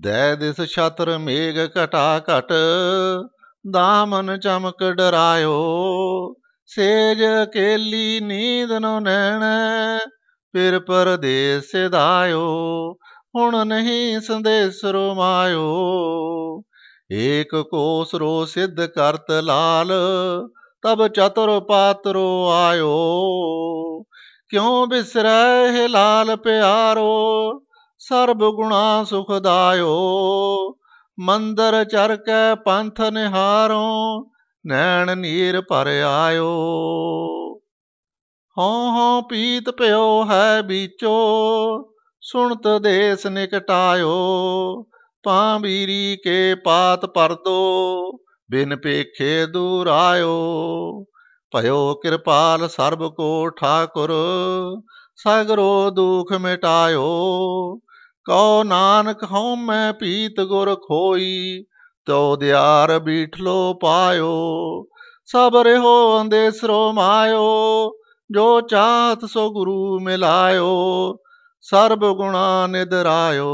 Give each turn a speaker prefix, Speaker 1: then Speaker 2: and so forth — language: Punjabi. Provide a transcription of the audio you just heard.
Speaker 1: ਦੈ ਦਿਸ ਛਤਰ ਮੇਗ ਘਟਾ ਘਟ ਦਾਮਨ ਚਮਕ ਡਰਾਇਓ ਸੇਜ ਅਕੇਲੀ ਨੀਂਦ ਨੋ ਨੈਣ ਫਿਰ ਪਰਦੇਸ ਦਾਇਓ ਹੁਣ ਨਹੀਂ ਸੰਦੇਸ ਰੋਮਾਇਓ ਏਕ ਕੋਸ ਰੋ ਸਿੱਧ ਕਰਤ ਲਾਲ ਤਬ ਚਤੁਰ ਪਾਤਰੋ ਆਇਓ ਕਿਉ ਬਿਸਰੈ ਹਿ ਲਾਲ ਪਿਆਰੋ ਸਰਬ ਗੁਣਾ ਸੁਖਦਾਇਓ ਮੰਦਰ ਚਰ ਕੈ ਪੰਥ ਨਿਹਾਰੋਂ ਨੈਣ ਨੀਰ ਭਰ ਆਇਓ ਹਉ ਹਉ ਪੀਤ ਪਿਓ ਹੈ ਵਿਚੋ ਸੁਣਤ ਦੇਸ ਨਿਕਟਾਇਓ ਬੀਰੀ ਕੇ ਪਾਤ ਪਰਦੋ ਬਿਨ ਪੇਖੇ ਦੂਰ ਆਇਓ ਭਇਓ ਕਿਰਪਾਲ ਸਰਬ ਕੋ ਠਾਕੁਰ ਸਗਰੋ ਦੁਖ ਮਿਟਾਇਓ ਕਉ ਨਾਨਕ ਹਉ ਮੈਂ ਪੀਤ ਗੁਰ ਖੋਈ ਤੋ ਦਿਆਰ ਬੀਠਲੋ ਪਾਇਓ ਸਭ ਰਹੋ ਸਰੋ ਮਾਇਓ ਜੋ ਚਾਤ ਸੋ ਗੁਰੂ ਮਿਲਾਇਓ ਸਰਬ ਗੁਣਾ ਨਿਦਰਾਇਓ